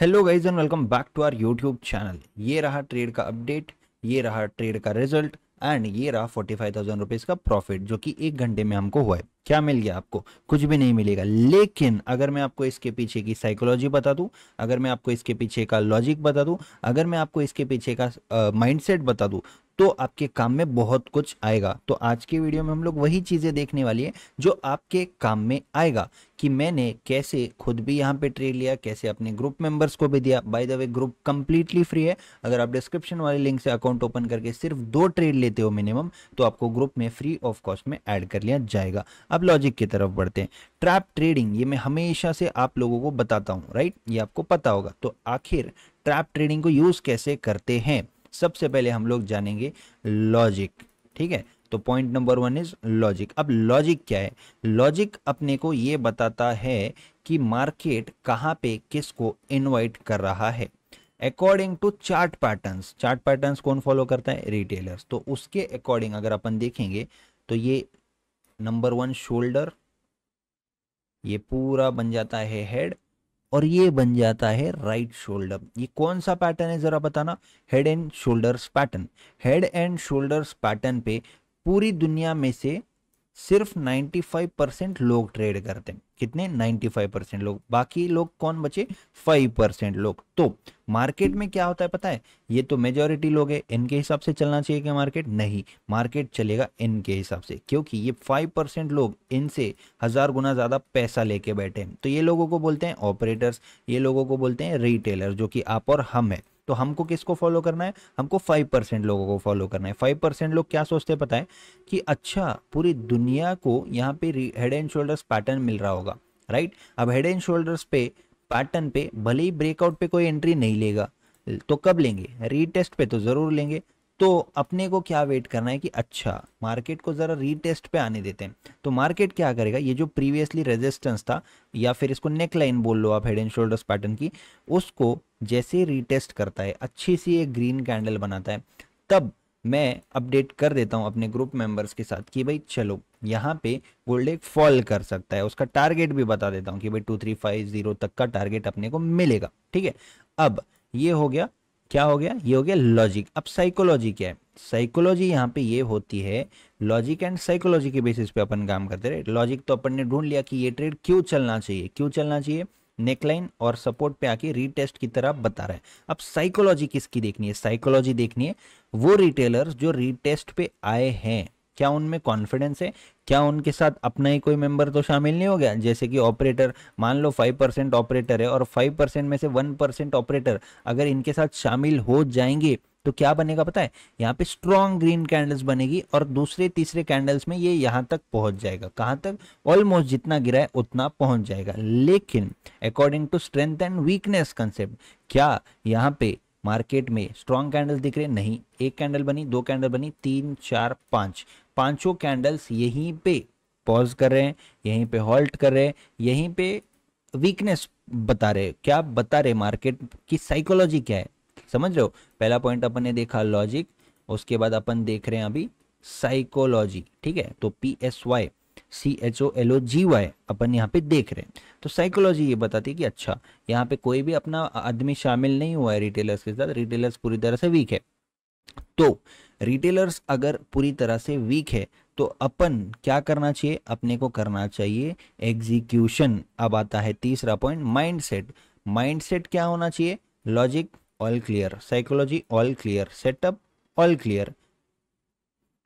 hello guys and welcome back to our YouTube channel ये रहा trade का update ये रहा ट्रेड का रिजल्ट एंड ये रहा फोर्टी फाइव थाउजेंड रुपीज का प्रॉफिट जो कि एक घंटे में हमको हुआ है क्या मिल गया आपको कुछ भी नहीं मिलेगा लेकिन अगर मैं आपको इसके पीछे की साइकोलॉजी बता दूं अगर मैं आपको इसके पीछे का लॉजिक बता दूं अगर मैं आपको इसके पीछे का माइंडसेट uh, बता दूं तो आपके काम में बहुत कुछ आएगा तो आज के वीडियो में हम लोग वही चीज़ें देखने वाली है जो आपके काम में आएगा कि मैंने कैसे खुद भी यहाँ पे ट्रेड लिया कैसे अपने ग्रुप मेंबर्स को भी दिया by the way group completely free है अगर आप डिस्क्रिप्शन वाले लिंक से अकाउंट ओपन करके सिर्फ दो ट्रेड लेते हो मिनिमम तो आपको ग्रुप में फ्री ऑफ कॉस्ट में ऐड कर लिया जाएगा अब लॉजिक की तरफ बढ़ते हैं ट्रैप ट्रेडिंग ये मैं हमेशा से आप लोगों को बताता हूँ राइट ये आपको पता होगा तो आखिर ट्रैप ट्रेडिंग को यूज़ कैसे करते हैं सबसे पहले हम लोग जानेंगे लॉजिक ठीक है तो point number one is logic अब लॉजिक क्या है लॉजिक अपने को ये बताता है कि मार्केट कहाँ पे किसको इनवाइट कर रहा है according to chart patterns chart patterns कौन फॉलो करता है रिटेलर्स तो उसके अकॉर्डिंग अगर अपन देखेंगे तो ये नंबर वन शोल्डर ये पूरा बन जाता है हेड और ये बन जाता है राइट शोल्डर ये कौन सा पैटर्न है ज़रा बताना head and shoulders pattern head and shoulders pattern पे पूरी दुनिया में से सिर्फ 95 परसेंट लोग ट्रेड करते हैं कितने 95 परसेंट लोग बाकी लोग कौन बचे 5 परसेंट लोग तो मार्केट में क्या होता है पता है ये तो मेजोरिटी लोग हैं इनके हिसाब से चलना चाहिए क्या मार्केट नहीं मार्केट चलेगा इनके हिसाब से क्योंकि ये 5 परसेंट लोग इनसे हज़ार गुना ज़्यादा पैसा लेके बैठे हैं तो ये लोगों को बोलते हैं ऑपरेटर्स ये लोगों को बोलते हैं रिटेलर जो कि आप और हम हैं तो हमको किसको फॉलो करना है हमको फाइव परसेंट लोगों को फॉलो करना है फाइव परसेंट लोग क्या सोचते हैं पता है कि अच्छा पूरी दुनिया को यहाँ पे हेड एंड शोल्डर्स पैटर्न मिल रहा होगा राइट अब हेड एंड शोल्डर्स पे पैटर्न पे भले ही ब्रेकआउट पे कोई एंट्री नहीं लेगा तो कब लेंगे रीटेस्ट पे तो ज़रूर लेंगे तो अपने को क्या वेट करना है कि अच्छा मार्केट को ज़रा रीटेस्ट पे आने देते हैं तो मार्केट क्या करेगा ये जो प्रीवियसली रेजिस्टेंस था या फिर इसको नेक लाइन बोल लो आप हेड एंड शोल्डर्स पैटर्न की उसको जैसे रीटेस्ट करता है अच्छी सी एक ग्रीन कैंडल बनाता है तब मैं अपडेट कर देता हूं अपने ग्रुप मेंबर्स के साथ कि भाई चलो यहाँ पे गोल्ड एक फॉल कर सकता है उसका टारगेट भी बता देता हूँ कि भाई टू थ्री फाइव जीरो तक का टारगेट अपने को मिलेगा ठीक है अब ये हो गया क्या हो गया ये हो गया लॉजिक अब साइकोलॉजी क्या है साइकोलॉजी यहाँ पे ये होती है लॉजिक एंड साइकोलॉजी के बेसिस पे अपन काम करते रहे लॉजिक तो अपन ने ढूंढ लिया कि ये ट्रेड क्यों चलना चाहिए क्यों चलना चाहिए नेकलाइन और सपोर्ट पे आके रीटेस्ट की तरह बता रहा है अब साइकोलॉजी किसकी देखनी है साइकोलॉजी देखनी है वो रिटेलर जो रीटेस्ट पे आए हैं क्या उनमें कॉन्फिडेंस है क्या उनके साथ अपना ही कोई मेंबर तो शामिल नहीं हो गया जैसे कि ऑपरेटर मान लो फाइव परसेंट ऑपरेटर है और फाइव परसेंट में से वन परसेंट ऑपरेटर अगर इनके साथ शामिल हो जाएंगे तो क्या बनेगा पता है यहाँ पे स्ट्रॉन्ग ग्रीन कैंडल्स बनेगी और दूसरे तीसरे कैंडल्स में ये यहाँ तक पहुंच जाएगा कहाँ तक ऑलमोस्ट जितना गिरा है उतना पहुंच जाएगा लेकिन according to strength and weakness concept क्या यहाँ पे मार्केट में स्ट्रॉन्ग कैंडल दिख रहे नहीं एक कैंडल बनी दो कैंडल बनी तीन चार पांच पांचों कैंडल्स यहीं पे पॉज कर रहे हैं यहीं पे हॉल्ट कर रहे हैं यहीं पे वीकनेस बता रहे क्या बता रहे मार्केट की साइकोलॉजी क्या है समझ रहे हो पहला पॉइंट अपन ने देखा लॉजिक उसके बाद अपन देख रहे हैं अभी साइकोलॉजी ठीक है तो P S Y C H O L O G Y अपन यहाँ पे देख रहे हैं तो साइकोलॉजी ये बताती है कि अच्छा यहाँ पे कोई भी अपना आदमी शामिल नहीं हुआ है रिटेलर्स के साथ रिटेलर्स पूरी तरह से वीक है तो रिटेलर्स अगर पूरी तरह से वीक है तो अपन क्या करना चाहिए अपने को करना चाहिए एग्जीक्यूशन अब आता है तीसरा point mindset mindset क्या होना चाहिए logic all clear psychology all clear setup all clear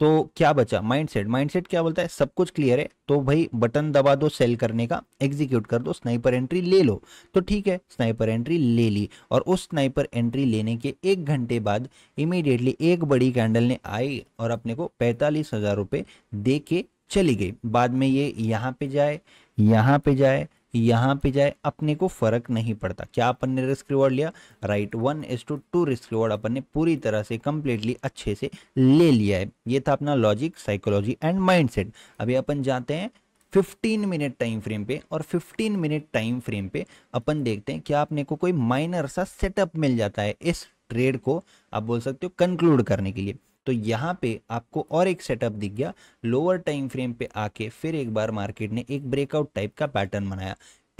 तो क्या बचा माइंडसेट माइंडसेट क्या बोलता है सब कुछ क्लियर है तो भाई बटन दबा दो सेल करने का एग्जीक्यूट कर दो स्नाइपर एंट्री ले लो तो ठीक है स्नाइपर एंट्री ले ली और उस स्नाइपर एंट्री लेने के एक घंटे बाद इमीडिएटली एक बड़ी कैंडल ने आई और अपने को पैंतालीस हजार रुपये दे के चली गई बाद में ये यहाँ पे जाए यहाँ पे जाए यहाँ पे जाए अपने को फर्क नहीं पड़ता क्या अपन ने रिस्क रिवॉर्ड लिया right one is to two risk reward अपन ने पूरी तरह से कंप्लीटली अच्छे से ले लिया है ये था अपना लॉजिक साइकोलॉजी एंड माइंडसेट अभी अपन जाते हैं 15 मिनट टाइम फ्रेम पे और 15 मिनट टाइम फ्रेम पे अपन देखते हैं क्या अपने को कोई माइनर सा सेटअप मिल जाता है इस ट्रेड को आप बोल सकते हो कंक्लूड करने के लिए तो यहाँ पे आपको और एक सेटअप दिख गया लोअर टाइम फ्रेम पे आके फिर एक बार मार्केट ने एक ब्रेकआउट टाइप का पैटर्न बनाया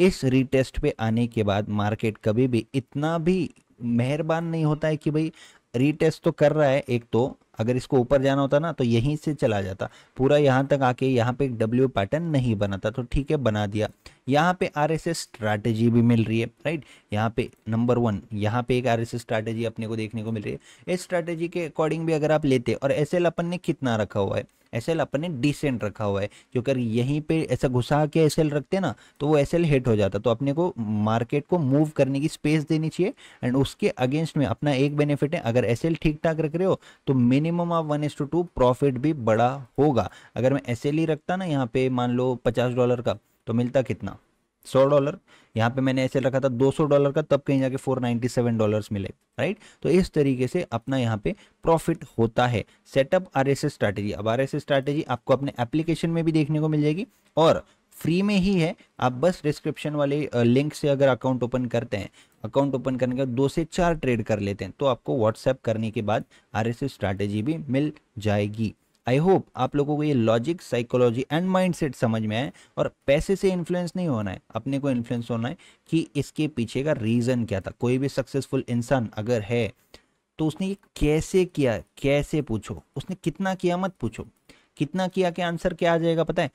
इस रीटेस्ट पे आने के बाद मार्केट कभी भी इतना भी मेहरबान नहीं होता है कि भाई रीटेस्ट तो कर रहा है एक तो अगर इसको ऊपर जाना होता ना तो यहीं से चला जाता पूरा यहाँ तक आके यहाँ पे एक डब्ल्यू पैटर्न नहीं बनाता तो ठीक है बना दिया यहाँ पे आर एस एस स्ट्रैटेजी भी मिल रही है राइट यहाँ पे नंबर वन यहाँ पे एक आर एस एस स्ट्रैटेजी अपने को देखने को मिल रही है इस स्ट्रैटेजी के अकॉर्डिंग भी अगर आप लेते और एस अपन ने कितना रखा हुआ है एस अपने डिसेंट रखा हुआ है क्योंकि यहीं पे ऐसा घुसा के एस रखते ना तो वो एस हिट हो जाता तो अपने को मार्केट को मूव करने की स्पेस देनी चाहिए एंड उसके अगेंस्ट में अपना एक बेनिफिट है अगर एस ठीक ठाक रख रहे हो तो मिनिमम आप वन टू प्रॉफिट भी बड़ा होगा अगर मैं एस ही रखता ना यहाँ पे मान लो पचास डॉलर का तो मिलता कितना सौ डॉलर यहाँ पे मैंने ऐसे रखा था 200 डॉलर का तब कहीं जाके 497 डॉलर्स मिले राइट तो इस तरीके से अपना यहाँ पे प्रॉफिट होता है सेटअप आर एस स्ट्रैटेजी अब आर एस स्ट्रैटेजी आपको अपने एप्लीकेशन में भी देखने को मिल जाएगी और फ्री में ही है आप बस डिस्क्रिप्शन वाले लिंक से अगर अकाउंट ओपन करते हैं अकाउंट ओपन करने के बाद दो से चार ट्रेड कर लेते हैं तो आपको व्हाट्सएप करने के बाद आर एस स्ट्रैटेजी भी मिल जाएगी आई होप आप लोगों को ये लॉजिक साइकोलॉजी एंड माइंडसेट समझ में आए और पैसे से इन्फ्लुएंस नहीं होना है अपने को इन्फ्लुएंस होना है कि इसके पीछे का रीज़न क्या था कोई भी सक्सेसफुल इंसान अगर है तो उसने ये कैसे किया कैसे पूछो उसने कितना किया मत पूछो कितना किया के आंसर क्या आ जाएगा पता है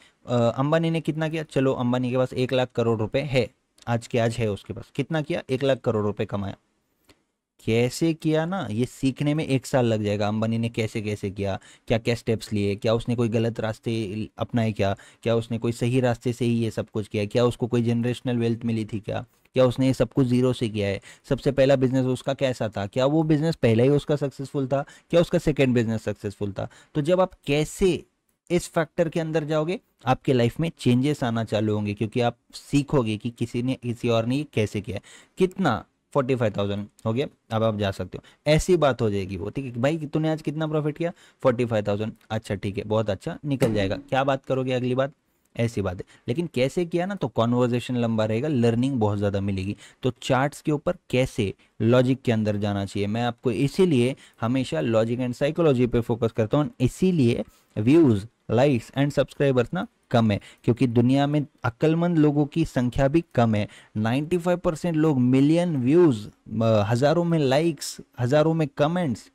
अंबानी ने कितना किया चलो अंबानी के पास एक लाख करोड़ रुपए है आज के आज है उसके पास कितना किया एक लाख करोड़ रुपए कमाया कैसे किया ना ये सीखने में एक साल लग जाएगा अंबानी ने कैसे कैसे किया क्या क्या स्टेप्स लिए क्या उसने कोई गलत रास्ते अपनाए क्या क्या उसने कोई सही रास्ते से ही ये सब कुछ किया क्या उसको कोई जनरेशनल वेल्थ मिली थी क्या क्या उसने ये सब कुछ जीरो से किया है सबसे पहला बिजनेस उसका कैसा था क्या वो बिजनेस पहला ही उसका सक्सेसफुल था क्या उसका सेकेंड बिजनेस सक्सेसफुल था तो जब आप कैसे इस फैक्टर के अंदर जाओगे आपके लाइफ में चेंजेस आना चालू होंगे क्योंकि आप सीखोगे कि किसी ने किसी और ने ये कैसे किया है कितना फोर्टी फाइव थाउजेंड हो गया अब आप जा सकते हो ऐसी बात हो जाएगी वो ठीक है भाई तूने आज कितना प्रॉफिट किया फोर्टी फाइव थाउजेंड अच्छा ठीक है बहुत अच्छा निकल जाएगा क्या बात करोगे अगली बात ऐसी बात है लेकिन कैसे किया ना तो कॉन्वर्जेशन लंबा रहेगा लर्निंग बहुत ज़्यादा मिलेगी तो चार्ट्स के ऊपर कैसे लॉजिक के अंदर जाना चाहिए मैं आपको इसीलिए हमेशा लॉजिक एंड साइकोलॉजी पे फोकस करता हूँ इसीलिए व्यूज़ लाइक्स एंड सब्सक्राइबर्स ना कम है क्योंकि दुनिया में अक्लमंद लोगों की संख्या भी कम है 95 परसेंट लोग मिलियन व्यूज हजारों में लाइक्स हजारों में कमेंट्स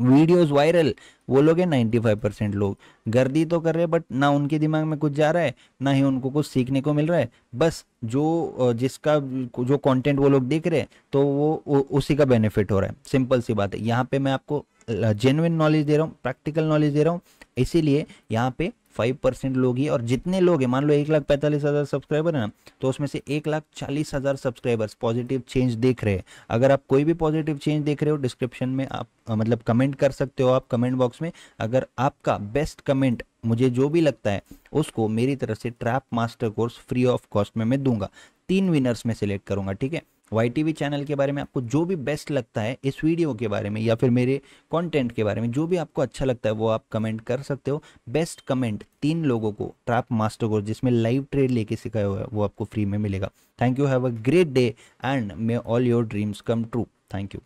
वीडियोस वायरल वो लोग हैं 95 परसेंट लोग गर्दी तो कर रहे हैं बट ना उनके दिमाग में कुछ जा रहा है ना ही उनको कुछ सीखने को मिल रहा है बस जो जिसका जो कंटेंट वो लोग देख रहे हैं तो वो, वो उसी का बेनिफिट हो रहा है सिंपल सी बात है यहाँ पे मैं आपको जेनुइन नॉलेज दे रहा हूँ प्रैक्टिकल नॉलेज दे रहा हूँ इसीलिए यहाँ पे फाइव परसेंट लोग ही और जितने लोग हैं मान लो एक लाख पैंतालीस हज़ार सब्सक्राइबर है ना तो उसमें से एक लाख चालीस हज़ार सब्सक्राइबर्स पॉजिटिव चेंज देख रहे हैं अगर आप कोई भी पॉजिटिव चेंज देख रहे हो डिस्क्रिप्शन में आप मतलब कमेंट कर सकते हो आप कमेंट बॉक्स में अगर आपका बेस्ट कमेंट मुझे जो भी लगता है उसको मेरी तरफ से trap master course free of cost में मैं दूंगा तीन विनर्स में सेलेक्ट करूंगा ठीक है वाई चैनल के बारे में आपको जो भी बेस्ट लगता है इस वीडियो के बारे में या फिर मेरे कंटेंट के बारे में जो भी आपको अच्छा लगता है वो आप कमेंट कर सकते हो बेस्ट कमेंट तीन लोगों को ट्रैप मास्टर को जिसमें लाइव ट्रेड लेके सिखाया हुआ है वो आपको फ्री में मिलेगा thank you have a great day and may all your dreams come true thank you